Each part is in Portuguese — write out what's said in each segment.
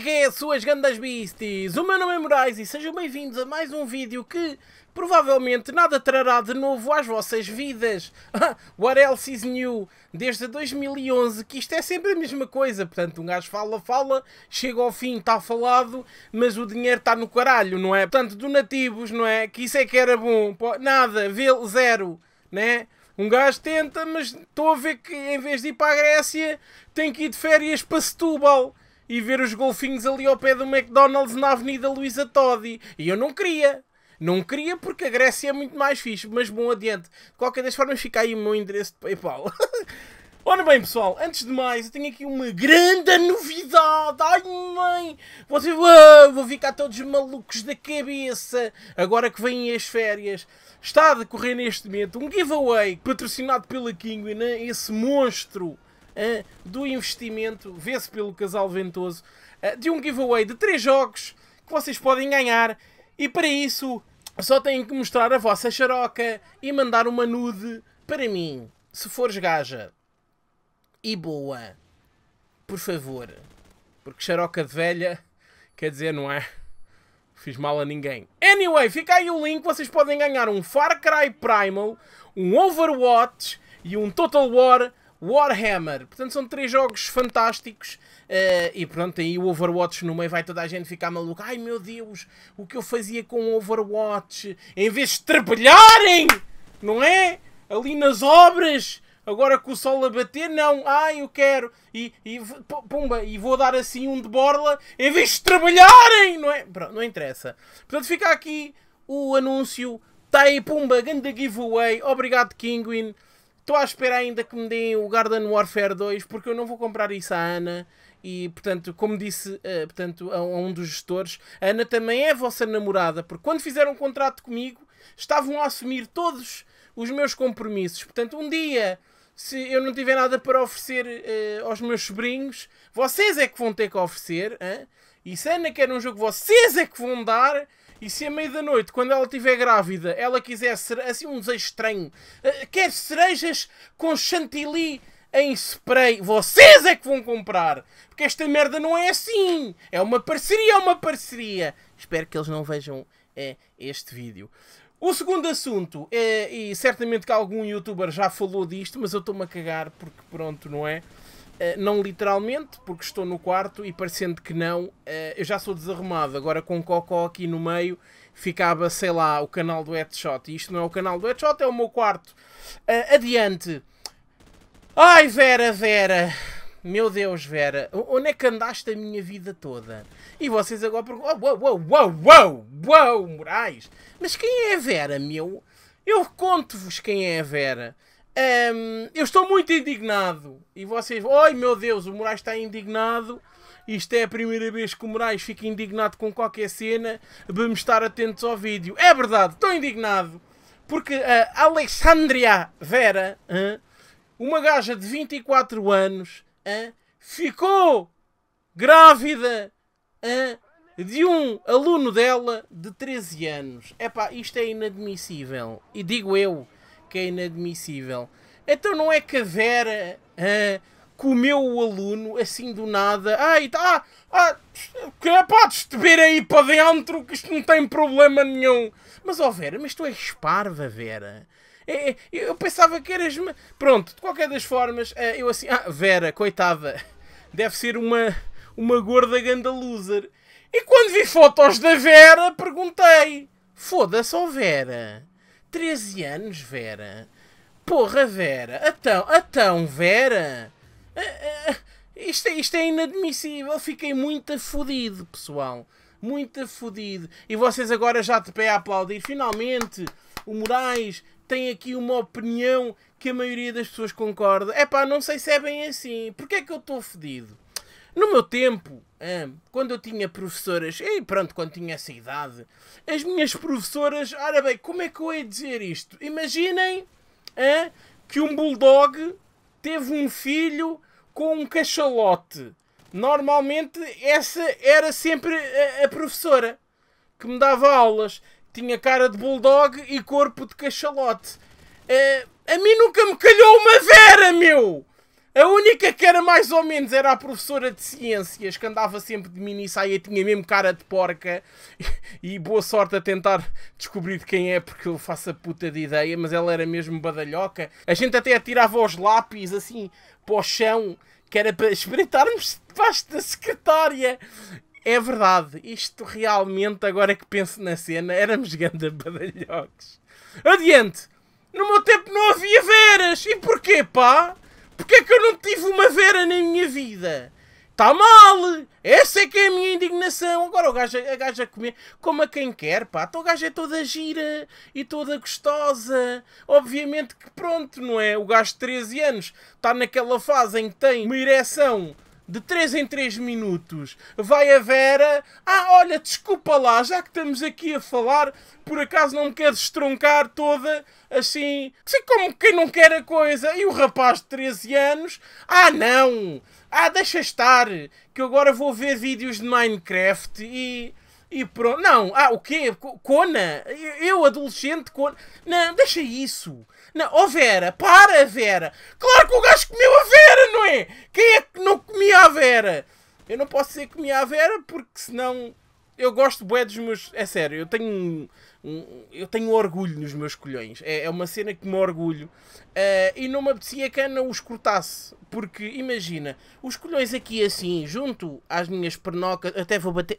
é que é, suas gandas beasties? O meu nome é Moraes e sejam bem-vindos a mais um vídeo que provavelmente nada trará de novo às vossas vidas. What else is new? Desde 2011 que isto é sempre a mesma coisa, portanto um gajo fala, fala, chega ao fim, está falado, mas o dinheiro está no caralho, não é? Portanto, donativos, não é? Que isso é que era bom, nada, vê zero, né? Um gajo tenta, mas estou a ver que em vez de ir para a Grécia, tem que ir de férias para Setúbal e ver os golfinhos ali ao pé do McDonald's na Avenida Luísa Todi. E eu não queria. Não queria porque a Grécia é muito mais fixe, mas bom, adiante. De qualquer das formas, fica aí o meu endereço de PayPal. Ora bem, pessoal, antes de mais, eu tenho aqui uma grande novidade. Ai, mãe! Vocês uou, vão ficar todos malucos da cabeça agora que vêm as férias. Está a decorrer neste momento um giveaway patrocinado pela Kinguina, né? esse monstro uh, do investimento, vê-se pelo casal ventoso, uh, de um giveaway de 3 jogos que vocês podem ganhar e para isso só têm que mostrar a vossa xaroca e mandar uma nude para mim, se fores gaja. E boa. Por favor. Porque xaroca de velha quer dizer, não é? Fiz mal a ninguém. Anyway, fica aí o link. Vocês podem ganhar um Far Cry Primal, um Overwatch e um Total War Warhammer. Portanto, são três jogos fantásticos. Uh, e pronto, aí o Overwatch no meio vai toda a gente ficar maluca. Ai meu Deus, o que eu fazia com o Overwatch? Em vez de trabalharem, não é? Ali nas obras. Agora com o sol a bater, não, ai eu quero, e, e pumba, e vou dar assim um de borla em vez de trabalharem, não é? Pronto, não interessa. Portanto, fica aqui o anúncio, Tá aí, pumba, ganda giveaway, obrigado, Kinguin. Estou à espera ainda que me deem o Garden Warfare 2, porque eu não vou comprar isso à Ana. E, portanto, como disse uh, portanto, a um dos gestores, a Ana também é vossa namorada, porque quando fizeram um contrato comigo, estavam a assumir todos os meus compromissos. Portanto, um dia, se eu não tiver nada para oferecer uh, aos meus sobrinhos, vocês é que vão ter que oferecer. Hein? E se a Ana quer um jogo, vocês é que vão dar. E se a meio da noite, quando ela estiver grávida, ela quiser assim um desejo estranho, eh, quer cerejas com chantilly em spray, vocês é que vão comprar! Porque esta merda não é assim! É uma parceria, é uma parceria! Espero que eles não vejam é, este vídeo. O segundo assunto, é, e certamente que algum youtuber já falou disto, mas eu estou-me a cagar porque pronto, não é? não literalmente, porque estou no quarto e parecendo que não, eu já sou desarrumado. Agora com o Cocó aqui no meio ficava, sei lá, o canal do Headshot. E isto não é o canal do Headshot, é o meu quarto. adiante. Ai, Vera, Vera. Meu Deus, Vera. Onde é que andaste a minha vida toda? E vocês agora perguntam... Uou, uou, uou, uou, uou, Moraes. Mas quem é a Vera, meu? Eu conto-vos quem é a Vera. Um, eu estou muito indignado. E vocês, oi meu Deus, o Moraes está indignado. Isto é a primeira vez que o Moraes fica indignado com qualquer cena. Vamos estar atentos ao vídeo. É verdade, estou indignado. Porque a Alexandria Vera, uma gaja de 24 anos, ficou grávida de um aluno dela de 13 anos. Epá, isto é inadmissível. E digo eu que é inadmissível. Então não é que a Vera uh, comeu o aluno assim do nada. Ai, tá. Ah, ah, é, podes te ver aí para dentro que isto não tem problema nenhum. Mas ó oh Vera, mas tu és parva, Vera. É, é, eu pensava que eras. Pronto, de qualquer das formas, uh, eu assim. Ah, Vera, coitada, deve ser uma, uma gorda ganda loser. E quando vi fotos da Vera, perguntei: Foda-se, ó oh Vera, 13 anos, Vera? Porra, Vera! Atão, atão, Vera! Eh, eh, isto, é, isto é inadmissível. Fiquei muito fodido, pessoal. Muito fodido. E vocês agora já de pé a aplaudir. Finalmente, o Moraes tem aqui uma opinião que a maioria das pessoas concorda. É pá, não sei se é bem assim. Porquê é que eu estou fodido? No meu tempo, quando eu tinha professoras, e pronto, quando tinha essa idade, as minhas professoras, ora bem, como é que eu ia dizer isto? Imaginem que um bulldog teve um filho com um cachalote. Normalmente essa era sempre a, a professora que me dava aulas. Tinha cara de bulldog e corpo de cachalote. a mim nunca me calhou uma vera, meu! A única que era mais ou menos era a professora de ciências, que andava sempre de mini saia, tinha mesmo cara de porca. E, boa sorte a tentar descobrir de quem é, porque eu faço a puta de ideia, mas ela era mesmo badalhoca. A gente até atirava os lápis assim para o chão, que era para espreitarmos debaixo da secretária. É verdade, isto realmente, agora que penso na cena, éramos ganda badalhoques. Adiante! No meu tempo não havia veras! E porquê, pá? tive uma Vera na minha vida. Está mal! Essa é que é a minha indignação! Agora o gajo, a gaja comer como a quem quer, pá. Então o gajo é toda gira e toda gostosa. Obviamente que pronto, não é? O gajo de 13 anos está naquela fase em que tem uma ereção de 3 em 3 minutos vai a Vera. Ah, olha, desculpa lá, já que estamos aqui a falar, por acaso não me queres estroncar toda assim, sei assim como quem não quer a coisa. E o rapaz de 13 anos, ah, não, ah, deixa estar, que agora vou ver vídeos de Minecraft e. E pronto. Não, ah, o quê? Cona? Eu, adolescente, Cona? Não, deixa isso. Não, oh Vera, para, Vera. Claro que o gajo comeu a Vera, não é? Quem é que não minha Vera. Eu não posso ser comia a Vera porque senão eu gosto bué dos meus. É sério, eu tenho. Eu tenho orgulho nos meus colhões. É, é uma cena que me orgulho. Uh, e não me apetecia que a Ana os cortasse. Porque imagina, os colhões aqui assim, junto às minhas pernocas, até vou bater.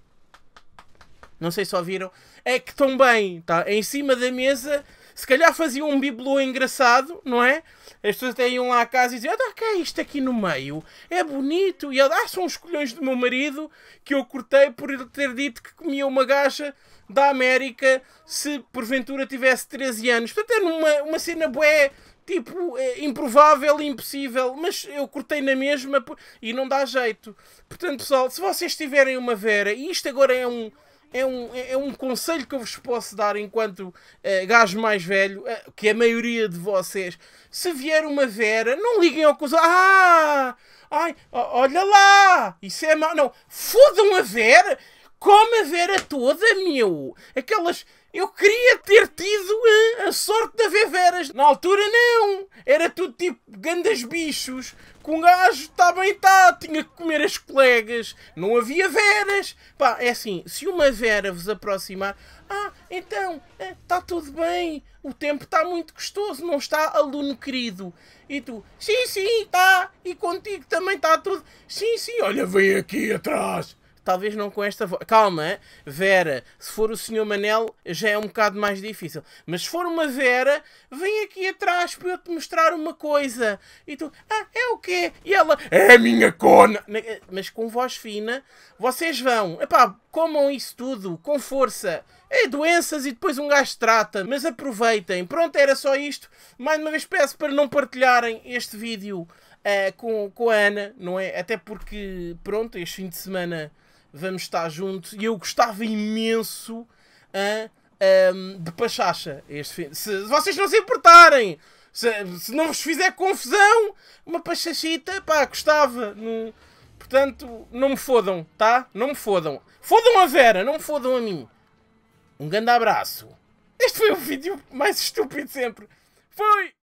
Não sei se ouviram. É que estão bem, tá? Em cima da mesa se calhar fazia um bibelô engraçado, não é? As pessoas até iam lá à casa e diziam: ah, que é isto aqui no meio? É bonito. E ah, são os colhões do meu marido que eu cortei por ele ter dito que comia uma gaja da América se porventura tivesse 13 anos. Portanto, era uma, uma cena bué tipo, é improvável e impossível, mas eu cortei na mesma e não dá jeito. Portanto, pessoal, se vocês tiverem uma Vera, e isto agora é um, é um, é, é um conselho que eu vos posso dar enquanto eh, gajo mais velho, eh, que a maioria de vocês, se vier uma Vera, não liguem ao cuzão. Ah! Ai, olha lá! Isso é mau. Não, fodam a Vera! Come a Vera toda, meu! Aquelas. Eu queria ter tido a, eh, a sorte de haver veras. Na altura, não! Era tudo tipo gandas bichos que um gajo está bem tá, tinha que comer as colegas, não havia veras. Pá, é assim, se uma vera vos aproximar, ah, então, está eh, tudo bem, o tempo está muito gostoso, não está, aluno querido? E tu, sim, sim, está, e contigo também está tudo, sim, sim, olha, vem aqui atrás. Talvez não com esta voz. Calma, Vera, se for o Sr. Manel já é um bocado mais difícil. Mas se for uma Vera, vem aqui atrás para eu te mostrar uma coisa. E tu, ah, é o quê? E ela, é a minha cona. Eh, mas com voz fina, vocês vão, epá, comam isso tudo, com força. É doenças e depois um gajo trata, mas aproveitem. Pronto, era só isto. Mais uma vez peço para não partilharem este vídeo uh, com, com a Ana, não é? Até porque, pronto, este fim de semana vamos estar juntos. E eu gostava imenso hum, de Pachacha. Este se, se vocês não se importarem, se, se, não vos fizer confusão, uma pachachita, pá, gostava. No, portanto, não me fodam, tá? Não me fodam. Fodam a Vera, não me fodam a mim. Um grande abraço. Este foi o vídeo mais estúpido sempre. Foi!